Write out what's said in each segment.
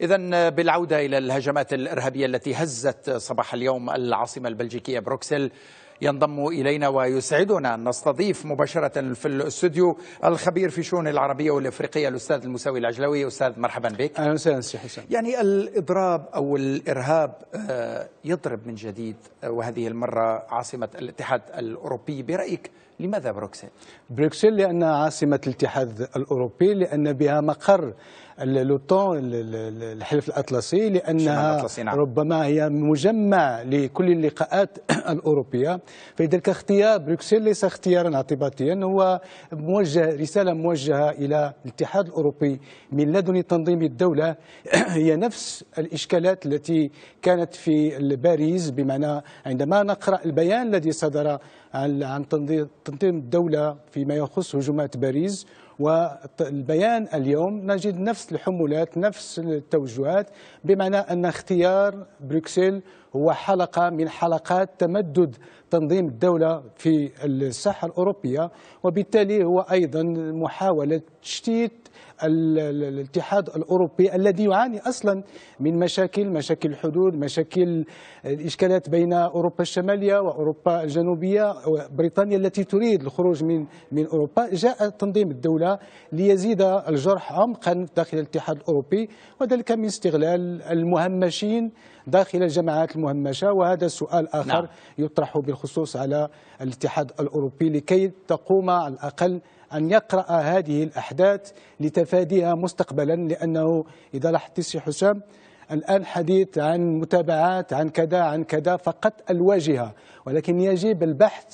إذا بالعودة إلى الهجمات الإرهابية التي هزت صباح اليوم العاصمة البلجيكية بروكسل ينضم إلينا ويسعدنا أن نستضيف مباشرة في الاستوديو الخبير في شؤون العربية والإفريقية الأستاذ المساوي العجلوي أستاذ مرحبا بك أهلا وسهلا سي حسن يعني الإضراب أو الإرهاب آه، يضرب من جديد آه، وهذه المرة عاصمة الاتحاد الأوروبي برأيك لماذا بروكسل؟ بروكسل لأنها عاصمة الاتحاد الأوروبي لأن بها مقر لوتون الحلف الأطلسي لأنها نعم. ربما هي مجمع لكل اللقاءات الأوروبية فلذلك اختيار بروكسل ليس اختيارا اعتباطيا هو موجه رسالة موجهة إلى الاتحاد الأوروبي من لدن تنظيم الدولة هي نفس الإشكالات التي كانت في باريس بمعنى عندما نقرأ البيان الذي صدر عن تنظيم الدولة فيما يخص هجومات باريس والبيان اليوم نجد نفس الحمولات نفس التوجهات بمعنى أن اختيار بروكسل هو حلقة من حلقات تمدد تنظيم الدولة في الساحة الأوروبية وبالتالي هو أيضا محاولة تشتيت الاتحاد الأوروبي الذي يعاني أصلا من مشاكل مشاكل الحدود مشاكل الإشكالات بين أوروبا الشمالية وأوروبا الجنوبية بريطانيا التي تريد الخروج من من أوروبا جاء تنظيم الدولة ليزيد الجرح عمقا داخل الاتحاد الأوروبي وذلك من استغلال المهمشين داخل الجماعات مهمشة وهذا سؤال آخر نعم. يطرح بالخصوص على الاتحاد الأوروبي لكي تقوم على الأقل أن يقرأ هذه الأحداث لتفاديها مستقبلا لأنه إذا لاحظت سي حسام الآن حديث عن متابعات عن كذا عن كذا فقط الواجهة ولكن يجب البحث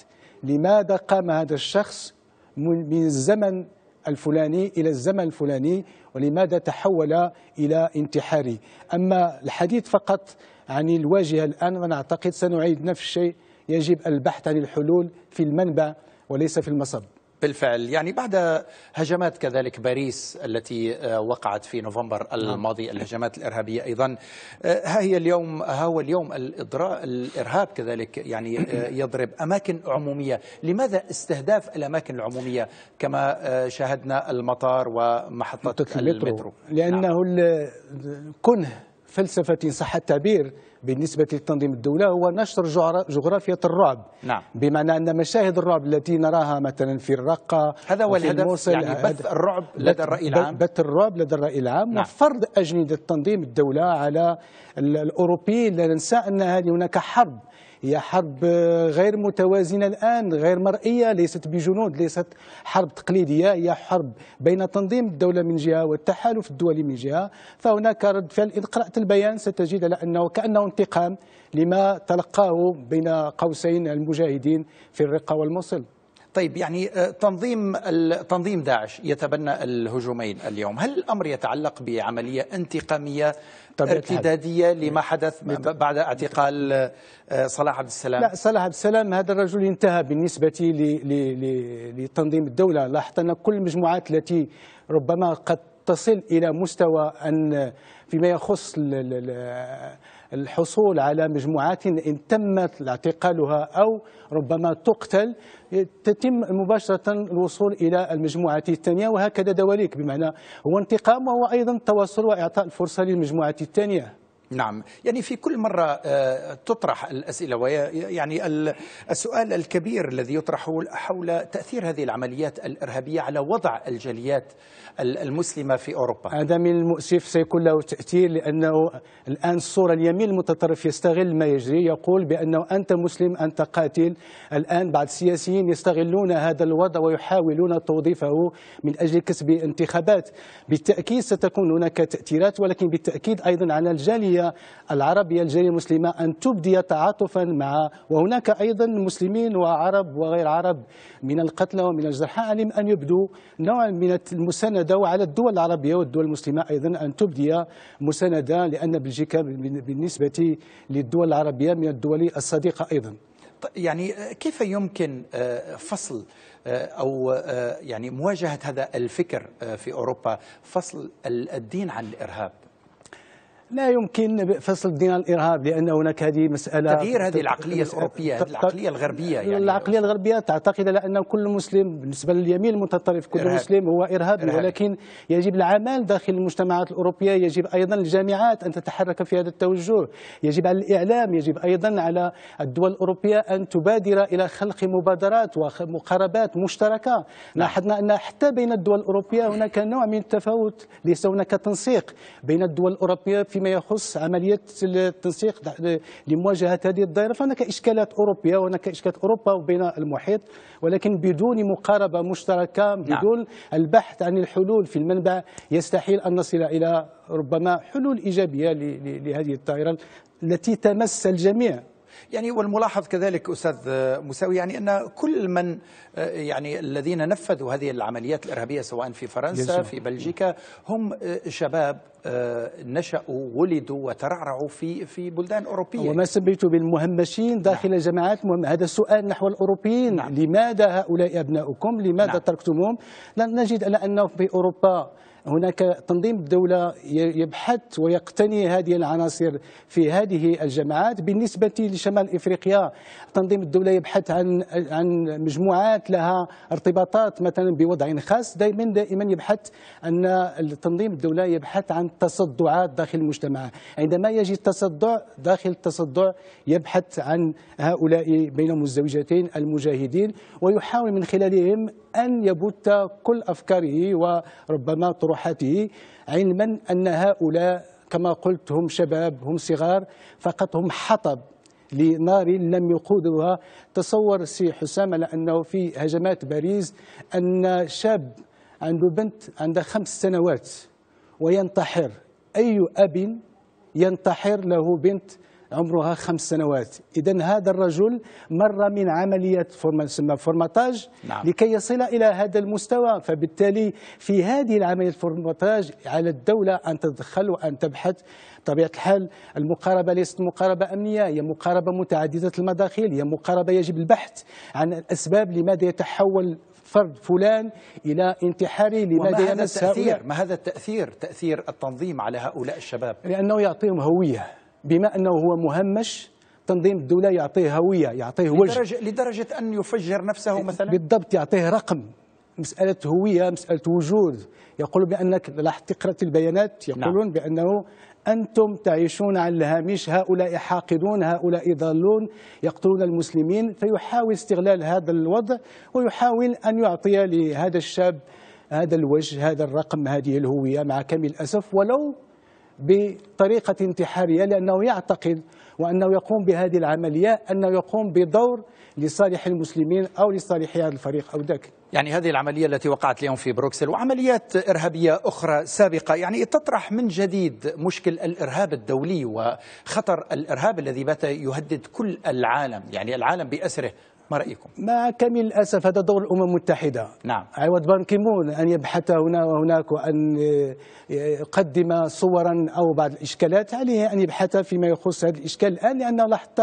لماذا قام هذا الشخص من الزمن الفلاني إلى الزمن الفلاني ولماذا تحول إلى انتحاري أما الحديث فقط عن الواجهة الآن وأنا أعتقد سنعيد نفس الشيء يجب البحث عن الحلول في المنبع وليس في المصب بالفعل يعني بعد هجمات كذلك باريس التي آه، وقعت في نوفمبر نعم. الماضي الهجمات الإرهابية أيضا آه، ها هي اليوم ها هو اليوم الإضراء الإرهاب كذلك يعني آه، يضرب أماكن عمومية لماذا استهداف الأماكن العمومية كما شاهدنا المطار ومحطة المترو, المترو. نعم. لأنه نعم. كنه فلسفة صح التعبير بالنسبة لتنظيم الدولة هو نشر جغرافية الرعب نعم. بمعنى أن مشاهد الرعب التي نراها مثلا في الرقة هذا هو الهدف يعني بث الرعب لدى الرأي العام بث الرعب لدى الرأي العام نعم. وفرض أجندة تنظيم الدولة على الأوروبيين لا ننسى أن هذه هناك حرب هي حرب غير متوازنة الآن غير مرئية ليست بجنود ليست حرب تقليدية هي حرب بين تنظيم الدولة من جهة والتحالف الدولي من جهة فهناك رد فعل إن قرأت البيان ستجد على أنه كأنه انتقام لما تلقاه بين قوسين المجاهدين في الرقة والموصل طيب يعني آه، تنظيم تنظيم داعش يتبنى الهجومين اليوم هل الأمر يتعلق بعملية انتقامية ارتدادية آه، لما نعم. حدث نعم. بعد اعتقال آه، صلاح عبد السلام لا صلاح عبد السلام هذا الرجل انتهى بالنسبة لتنظيم الدولة لاحظت أن كل المجموعات التي ربما قد تصل إلى مستوى أن فيما يخص الحصول على مجموعات إن تمت اعتقالها أو ربما تقتل تتم مباشرة الوصول إلى المجموعات الثانية وهكذا دواليك بمعنى هو انتقام وهو أيضا التواصل وإعطاء الفرصة للمجموعات الثانية نعم يعني في كل مرة آه، تطرح الأسئلة ويعني السؤال الكبير الذي يطرح حول تأثير هذه العمليات الإرهابية على وضع الجاليات المسلمة في أوروبا هذا من المؤسف سيكون له تأثير لأنه الآن الصورة اليمين المتطرف يستغل ما يجري يقول بأنه أنت مسلم أنت قاتل الآن بعض السياسيين يستغلون هذا الوضع ويحاولون توظيفه من أجل كسب انتخابات بالتأكيد ستكون هناك تأثيرات ولكن بالتأكيد أيضا على الجالية الجالية العربية الجالية المسلمة أن تبدي تعاطفا مع وهناك أيضا مسلمين وعرب وغير عرب من القتلى ومن الجرحى أن يبدوا نوعا من المساندة وعلى الدول العربية والدول المسلمة أيضا أن تبدي مساندة لأن بلجيكا بالنسبة للدول العربية من الدول الصديقة أيضا طيب، يعني كيف يمكن آه، فصل آه، او آه، يعني مواجهه هذا الفكر في اوروبا فصل الدين عن الارهاب لا يمكن فصل الدين عن الارهاب لان هناك هذه مساله تغيير هذه العقليه الاوروبيه هذه العقليه الغربيه يعني العقليه الغربيه تعتقد على ان كل مسلم بالنسبه لليمين المتطرف كل إرهاب. مسلم هو إرهابي, إرهاب. ولكن يجب العمل داخل المجتمعات الاوروبيه يجب ايضا الجامعات ان تتحرك في هذا التوجه يجب على الاعلام يجب ايضا على الدول الاوروبيه ان تبادر الى خلق مبادرات ومقاربات مشتركه لاحظنا نعم. ان حتى بين الدول الاوروبيه هناك نوع من التفاوت ليس هناك تنسيق بين الدول الاوروبيه فيما يخص عمليه التنسيق لمواجهه هذه الظاهره فهناك اشكالات اوروبيه وهناك اشكالات اوروبا وبين المحيط ولكن بدون مقاربه مشتركه نعم. بدون نعم. البحث عن الحلول في المنبع يستحيل ان نصل الى ربما حلول ايجابيه لهذه الطائره التي تمس الجميع يعني والملاحظ كذلك أستاذ مساوي يعني أن كل من يعني الذين نفذوا هذه العمليات الإرهابية سواء في فرنسا في بلجيكا هم شباب نشأوا ولدوا وترعرعوا في في بلدان أوروبية وما سميت بالمهمشين داخل نعم. جماعات مهم هذا السؤال نحو الأوروبيين نعم. لماذا هؤلاء أبناؤكم لماذا نعم. تركتموهم نجد انه في أوروبا هناك تنظيم الدولة يبحث ويقتني هذه العناصر في هذه الجماعات بالنسبة لشمال إفريقيا تنظيم الدولة يبحث عن عن مجموعات لها ارتباطات مثلا بوضع خاص دائما دائما يبحث أن التنظيم الدولة يبحث عن تصدعات داخل المجتمع عندما يجي التصدع داخل التصدع يبحث عن هؤلاء بين مزدوجتين المجاهدين ويحاول من خلالهم أن يبت كل أفكاره وربما طرق طموحاته علما أن هؤلاء كما قلت هم شباب هم صغار فقط هم حطب لنار لم يقودها تصور سي حسام لانه أنه في هجمات باريس أن شاب عنده بنت عندها خمس سنوات وينتحر أي أب ينتحر له بنت عمرها خمس سنوات إذا هذا الرجل مر من عملية فورماتاج نعم. لكي يصل إلى هذا المستوى فبالتالي في هذه العملية الفورماتاج على الدولة أن تتدخل وأن تبحث طبيعة الحال المقاربة ليست مقاربة أمنية هي مقاربة متعددة المداخل هي مقاربة يجب البحث عن الأسباب لماذا يتحول فرد فلان الى انتحاري لماذا وما هذا التاثير ما هذا التاثير تاثير التنظيم على هؤلاء الشباب لانه يعطيهم هويه بما أنه هو مهمش تنظيم الدولة يعطيه هوية يعطيه وجه لدرجة, لدرجة أن يفجر نفسه مثلا بالضبط يعطيه رقم مسألة هوية مسألة وجود يقول بأنك راح تقرأ البيانات يقولون نعم. بأنه أنتم تعيشون على الهامش هؤلاء حاقدون هؤلاء ضالون يقتلون المسلمين فيحاول استغلال هذا الوضع ويحاول أن يعطي لهذا الشاب هذا الوجه هذا الرقم هذه الهوية مع كامل الأسف ولو بطريقة انتحارية لأنه يعتقد وأنه يقوم بهذه العملية أنه يقوم بدور لصالح المسلمين أو لصالح هذا الفريق أو ذاك يعني هذه العملية التي وقعت اليوم في بروكسل وعمليات إرهابية أخرى سابقة يعني تطرح من جديد مشكل الإرهاب الدولي وخطر الإرهاب الذي بات يهدد كل العالم يعني العالم بأسره ما رأيكم؟ مع كامل الأسف هذا دور الأمم المتحدة نعم عوض بان كيمون أن يبحث هنا وهناك وأن يقدم صورا أو بعض الإشكالات عليه أن يبحث فيما يخص هذا الإشكال الآن لأنه لاحظت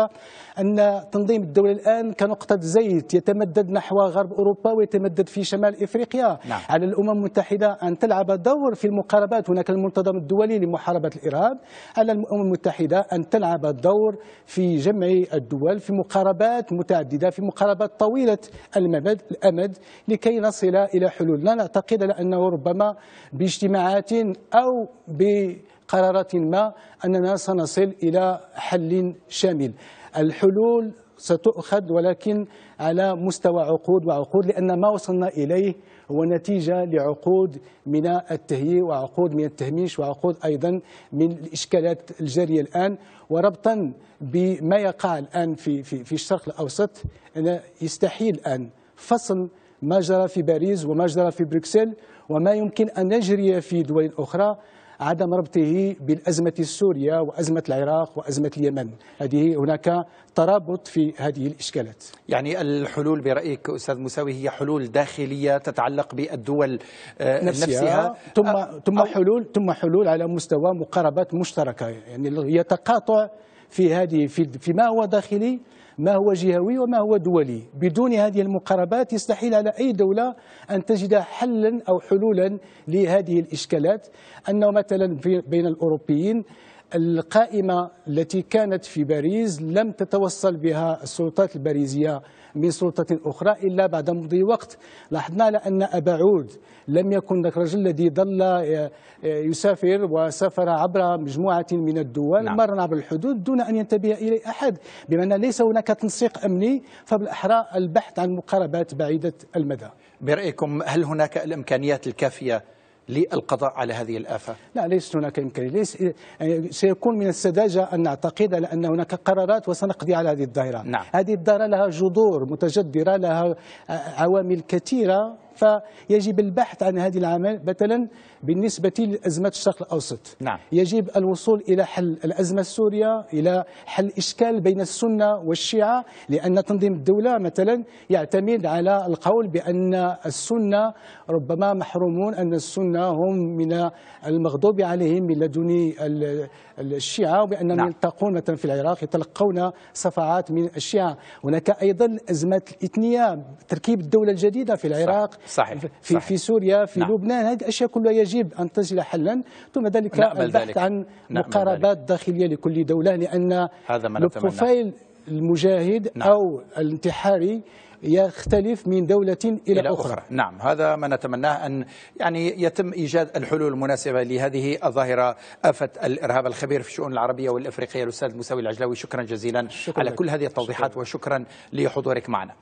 أن تنظيم الدولة الآن كنقطة زيت يتمدد نحو غرب أوروبا ويتمدد في شمال إفريقيا نعم. على الأمم المتحدة أن تلعب دور في المقاربات هناك المنتظم الدولي لمحاربة الإرهاب على الأمم المتحدة أن تلعب دور في جمع الدول في مقاربات متعددة في مقاربات طويلة الأمد لكي نصل إلى حلول لا نعتقد أنه ربما باجتماعات أو بقرارات ما أننا سنصل إلى حل شامل الحلول ستؤخذ ولكن على مستوى عقود وعقود لأن ما وصلنا إليه هو نتيجة لعقود من التهيئ وعقود من التهميش وعقود أيضا من الإشكالات الجارية الآن وربطا بما يقع الآن في, في, في الشرق الأوسط أنا يستحيل الآن فصل ما جرى في باريس وما جرى في بروكسل وما يمكن أن يجري في دول أخرى عدم ربطه بالأزمة السورية وأزمة العراق وأزمة اليمن هذه هناك ترابط في هذه الإشكالات يعني الحلول برأيك أستاذ مساوي هي حلول داخلية تتعلق بالدول آه، نفسها, نفسها ثم أ... آه، ثم حلول ثم حلول على مستوى مقاربات مشتركة يعني يتقاطع في هذه في فيما هو داخلي ما هو جهوي وما هو دولي بدون هذه المقاربات يستحيل على أي دولة أن تجد حلا أو حلولا لهذه الإشكالات أنه مثلا بين الأوروبيين القائمة التي كانت في باريس لم تتوصل بها السلطات الباريزية من سلطة أخرى إلا بعد مضي وقت لاحظنا أن أبا عود لم يكن ذاك الرجل الذي ظل آه، يسافر وسافر عبر مجموعة من الدول نعم. مرنا عبر الحدود دون أن ينتبه إليه أحد بما أن ليس هناك تنسيق أمني فبالأحرى البحث عن مقاربات بعيدة المدى برأيكم هل هناك الإمكانيات الكافية للقضاء على هذه الآفة لا ليس هناك إمكانية ليس يعني سيكون من السذاجة أن نعتقد أن هناك قرارات وسنقضي على هذه الدائرة نعم. هذه الدائرة لها جذور متجذرة لها عوامل كثيرة فيجب البحث عن هذه العمل مثلا بالنسبة لأزمة الشرق الأوسط نعم. يجب الوصول إلى حل الأزمة السورية إلى حل إشكال بين السنة والشيعة لأن تنظيم الدولة مثلا يعتمد على القول بأن السنة ربما محرومون أن السنة هم من المغضوب عليهم من لدن الشيعة وبأنهم نعم. يلتقون مثلا في العراق يتلقون صفعات من الشيعة هناك أيضا أزمة الإثنية تركيب الدولة الجديدة في العراق صحيح. في, صحيح. في سوريا في نعم. لبنان هذه الأشياء كلها يجب أن تجد حلا ثم ذلك البحث ذلك. عن مقاربات ذلك. داخلية لكل دولة لأن هذا ما البروفايل المجاهد نعم. أو الانتحاري يختلف من دولة إلى, إلى أخرى. أخرى نعم هذا ما نتمناه أن يعني يتم إيجاد الحلول المناسبة لهذه الظاهرة آفة الإرهاب الخبير في الشؤون العربية والإفريقية الأستاذ مساوي العجلاوي شكرا جزيلا شكرا على لك. كل هذه التوضيحات شكرا. وشكرا لحضورك معنا